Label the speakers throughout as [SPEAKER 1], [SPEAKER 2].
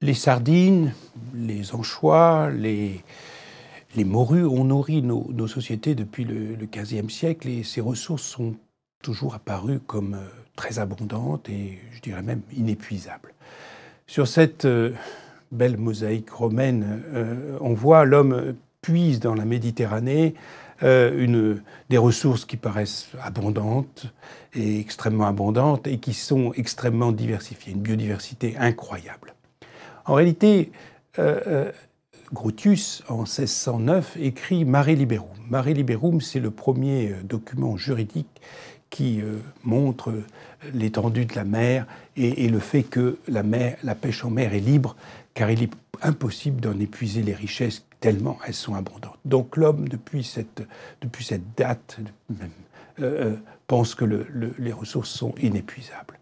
[SPEAKER 1] les sardines, les anchois, les, les morues ont nourri nos, sociétés depuis le, XVe siècle et ces ressources sont toujours apparues comme euh, très abondantes et je dirais même inépuisables. Sur cette euh, belle mosaïque romaine, euh, on voit l'homme puise dans la Méditerranée euh, une, des ressources qui paraissent abondantes et extrêmement abondantes et qui sont extrêmement diversifiées, une biodiversité incroyable. En réalité, euh, euh, Grotius, en 1609, écrit Mare Liberum. Mare Liberum, c'est le premier document juridique qui montre l'étendue de la mer et, le fait que la, pêche en mer est libre, car il est impossible d'en épuiser les richesses tellement elles sont abondantes. Donc l'homme, depuis cette, date, euh, euh, pense que les ressources sont inépuisables.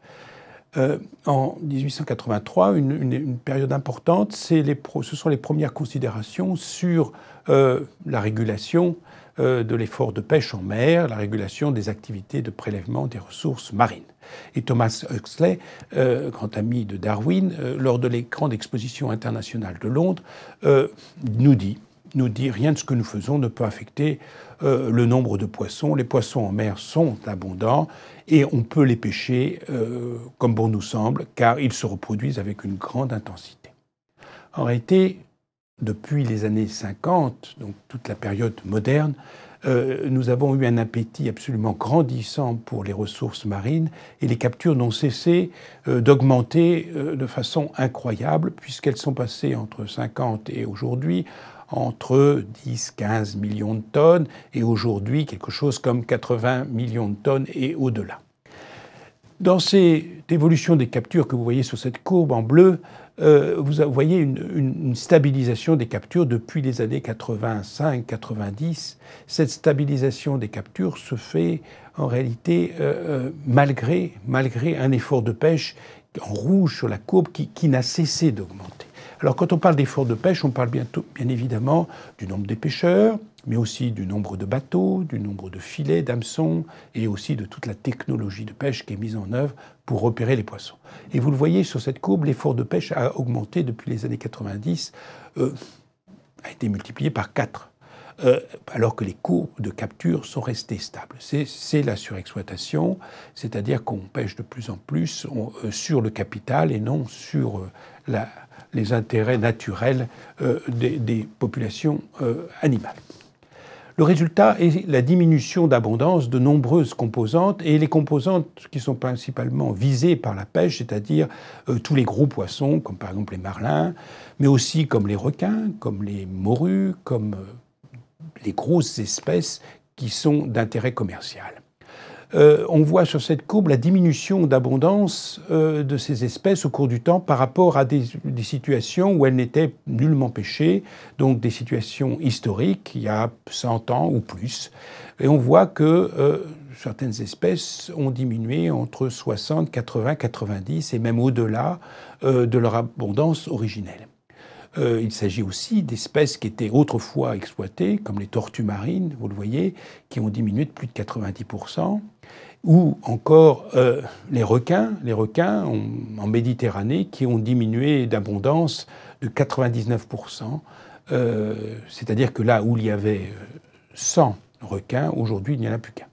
[SPEAKER 1] Euh, en 1883, une, période importante, les ce sont les premières considérations sur euh, la régulation euh, de l'effort de pêche en mer, la régulation des activités de prélèvement des ressources marines. Et Thomas Huxley, grand ami de Darwin, lors de la grande internationale de Londres, nous dit nous dit rien de ce que nous faisons ne peut affecter euh, le nombre de poissons. Les poissons en mer sont abondants et on peut les pêcher euh, comme bon nous semble, car ils se reproduisent avec une grande intensité. En réalité, depuis les années 50, donc toute la période moderne, euh, nous avons eu un appétit absolument grandissant pour les ressources marines et les captures n'ont cessé euh, d'augmenter euh, de façon incroyable puisqu'elles sont passées entre 50 et aujourd'hui entre 10-15 millions de tonnes et aujourd'hui quelque chose comme 80 millions de tonnes et au-delà. Dans cette évolution des captures que vous voyez sur cette courbe en bleu, euh, vous voyez une, stabilisation des captures depuis les années 85-90. Cette stabilisation des captures se fait en réalité euh, euh, malgré, malgré un effort de pêche en rouge sur la courbe qui n'a cessé d'augmenter. Alors quand on parle d'efforts de pêche, on parle bien, évidemment du nombre des pêcheurs, mais aussi du nombre de bateaux, du nombre de filets, d'hameçons, et aussi de toute la technologie de pêche qui est mise en œuvre pour repérer les poissons. Et vous le voyez sur cette courbe, l'effort de pêche a augmenté depuis les années 90, euh, a été multiplié par 4. Euh, alors que les courbes de capture sont restés stables. C'est la surexploitation, c'est-à-dire qu'on pêche de plus en plus euh, sur le capital et non sur euh, les intérêts naturels des, populations animales. Le résultat est la diminution d'abondance de nombreuses composantes et les composantes qui sont principalement visées par la pêche, c'est-à-dire tous les gros poissons, comme par exemple les marlins, mais aussi comme les requins, comme les morues, comme les grosses espèces qui sont d'intérêt commercial. Euh, on voit sur cette courbe la diminution d'abondance euh, de ces espèces au cours du temps par rapport à des, situations où elles n'étaient nullement pêchées, donc des situations historiques il y a 100 ans ou plus. Et on voit que euh, certaines espèces ont diminué entre 60, 80, 90 et même au-delà de leur abondance originelle. Euh, il s'agit aussi d'espèces qui étaient autrefois exploitées, comme les tortues marines, vous le voyez, qui ont diminué de plus de 90%, ou encore euh, les requins, les requins en Méditerranée, qui ont diminué d'abondance de 99%. Euh, c'est-à-dire que là où il y avait 100 requins, aujourd'hui il n'y en a plus qu'un.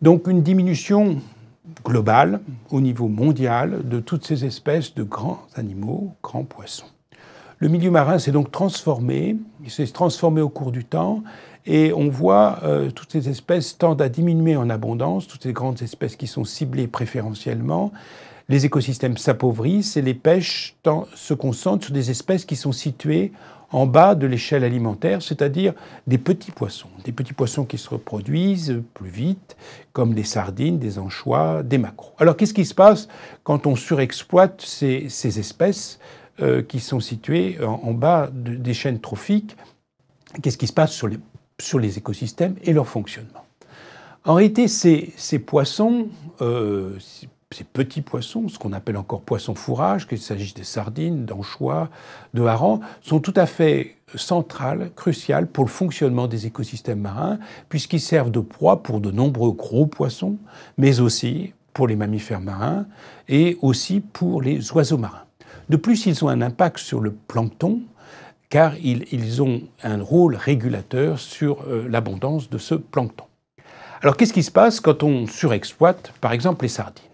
[SPEAKER 1] Donc une diminution globale, au niveau mondial, de toutes ces espèces de grands animaux, grands poissons. Le milieu marin s'est donc transformé, il s'est transformé au cours du temps, et on voit euh, toutes ces espèces tendent à diminuer en abondance, toutes ces grandes espèces qui sont ciblées préférentiellement. Les écosystèmes s'appauvrissent et les pêches se concentrent sur des espèces qui sont situées en bas de l'échelle alimentaire, c'est-à-dire des petits poissons, des petits poissons qui se reproduisent plus vite, comme des sardines, des anchois, des maquereaux. Alors qu'est-ce qui se passe quand on surexploite ces espèces euh, qui sont situés en, bas des chaînes trophiques. Qu'est-ce qui se passe sur les, écosystèmes et leur fonctionnement En réalité, ces, poissons, euh, ces petits poissons, ce qu'on appelle encore poissons fourrage, qu'il s'agisse des sardines, d'anchois, de harengs, sont tout à fait centrales, cruciales pour le fonctionnement des écosystèmes marins, puisqu'ils servent de proie pour de nombreux gros poissons, mais aussi pour les mammifères marins et aussi pour les oiseaux marins. De plus, ils ont un impact sur le plancton, car ils, ont un rôle régulateur sur euh, l'abondance de ce plancton. Alors qu'est-ce qui se passe quand on surexploite, par exemple, les sardines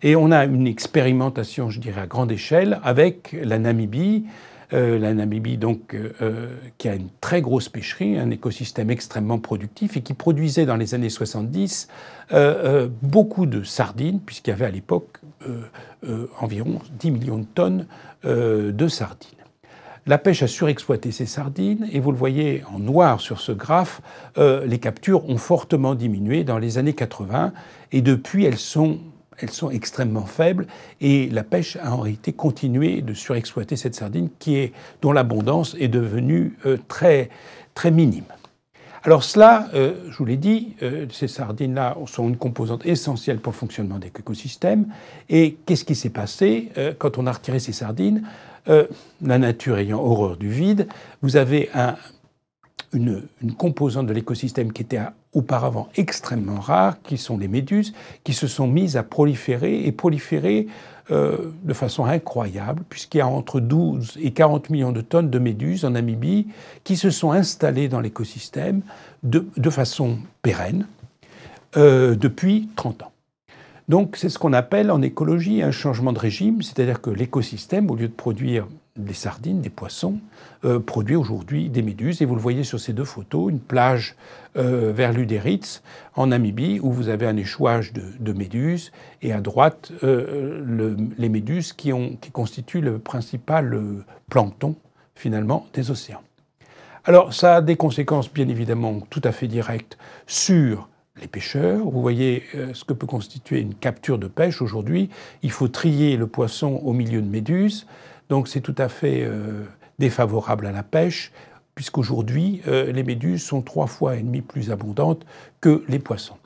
[SPEAKER 1] Et on a une expérimentation, je dirais, à grande échelle avec la Namibie. Euh, la Namibie, donc, euh, qui a une très grosse pêcherie, un écosystème extrêmement productif et qui produisait dans les années 70 beaucoup de sardines, puisqu'il y avait à l'époque euh, euh, environ 10 millions de tonnes euh, de sardines. La pêche a surexploité ces sardines et vous le voyez en noir sur ce graphe, les captures ont fortement diminué dans les années 80 et depuis elles sont, elles sont extrêmement faibles et la pêche a en réalité continué de surexploiter cette sardine qui est, dont l'abondance est devenue très, très minime. Alors cela, euh, je vous l'ai dit, euh, ces sardines-là sont une composante essentielle pour le fonctionnement des écosystèmes. Et qu'est-ce qui s'est passé euh, quand on a retiré ces sardines La nature ayant horreur du vide, vous avez une, une, composante de l'écosystème qui était à auparavant extrêmement rares, qui sont les méduses, qui se sont mises à proliférer et proliférer euh, de façon incroyable, puisqu'il y a entre 12 et 40 millions de tonnes de méduses en Namibie qui se sont installées dans l'écosystème de, façon pérenne euh, depuis 30 ans. Donc c'est ce qu'on appelle en écologie un changement de régime, c'est-à-dire que l'écosystème, au lieu de produire des sardines, des poissons, euh, produit aujourd'hui des méduses. Et vous le voyez sur ces deux photos, une plage euh, vers l'Uderitz, en Namibie, où vous avez un échouage de, méduses, et à droite, euh, les méduses qui, ont, qui, constituent le principal plancton, finalement, des océans. Alors, ça a des conséquences, bien évidemment, tout à fait directes sur les pêcheurs. Vous voyez ce que peut constituer une capture de pêche aujourd'hui. Il faut trier le poisson au milieu de méduses. Donc c'est tout à fait euh, défavorable à la pêche, puisqu'aujourd'hui, euh, les méduses sont trois fois et demi plus abondantes que les poissons.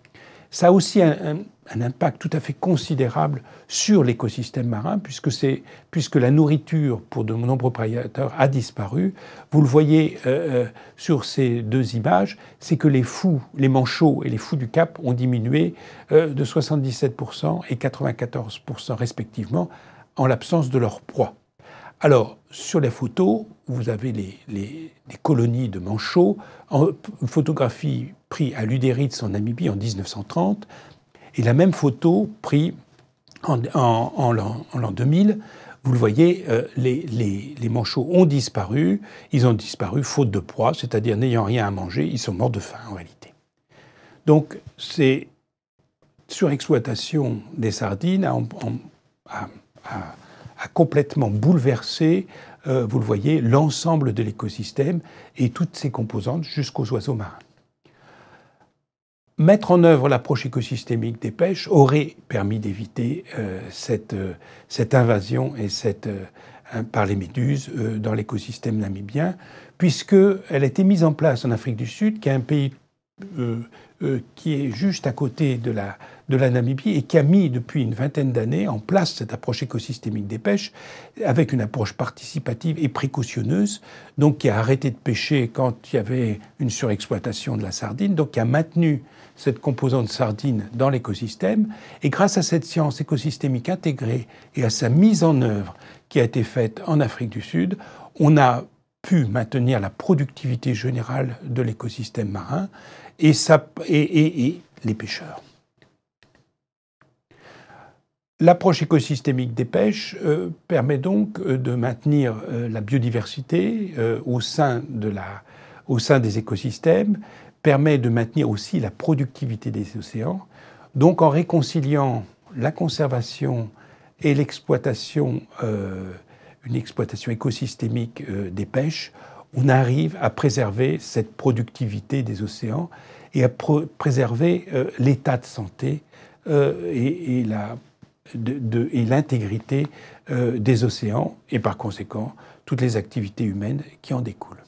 [SPEAKER 1] Ça a aussi un, impact tout à fait considérable sur l'écosystème marin, puisque, puisque la nourriture pour de nombreux prédateurs a disparu. Vous le voyez euh, sur ces deux images, c'est que les fous, les manchots et les fous du Cap ont diminué de 77% et 94% respectivement en l'absence de leur proie. Alors, sur les photos, vous avez les, colonies de manchots, une photographie prise à Luderitz en Namibie en 1930, et la même photo prise en, l'an 2000. Vous le voyez, euh, les, manchots ont disparu, ils ont disparu faute de poids, c'est-à-dire n'ayant rien à manger, ils sont morts de faim en réalité. Donc, c'est surexploitation des sardines à a complètement bouleversé, euh, vous le voyez, l'ensemble de l'écosystème et toutes ses composantes jusqu'aux oiseaux marins. Mettre en œuvre l'approche écosystémique des pêches aurait permis d'éviter euh, cette, euh, cette, invasion et cette, par les méduses dans l'écosystème namibien, puisqu'elle a été mise en place en Afrique du Sud, qui est un pays euh, euh, qui est juste à côté de la, de la Namibie et qui a mis depuis une vingtaine d'années en place cette approche écosystémique des pêches avec une approche participative et précautionneuse, donc qui a arrêté de pêcher quand il y avait une surexploitation de la sardine, donc qui a maintenu cette composante sardine dans l'écosystème. Et grâce à cette science écosystémique intégrée et à sa mise en œuvre qui a été faite en Afrique du Sud, on a pu maintenir la productivité générale de l'écosystème marin et, les pêcheurs. L'approche écosystémique des pêches euh, permet donc euh, de maintenir euh, la biodiversité au, sein au sein des écosystèmes, permet de maintenir aussi la productivité des océans. Donc en réconciliant la conservation et l'exploitation une exploitation écosystémique euh, des pêches, on arrive à préserver cette productivité des océans et à préserver euh, l'état de santé euh, la, et l'intégrité des océans et par conséquent toutes les activités humaines qui en découlent.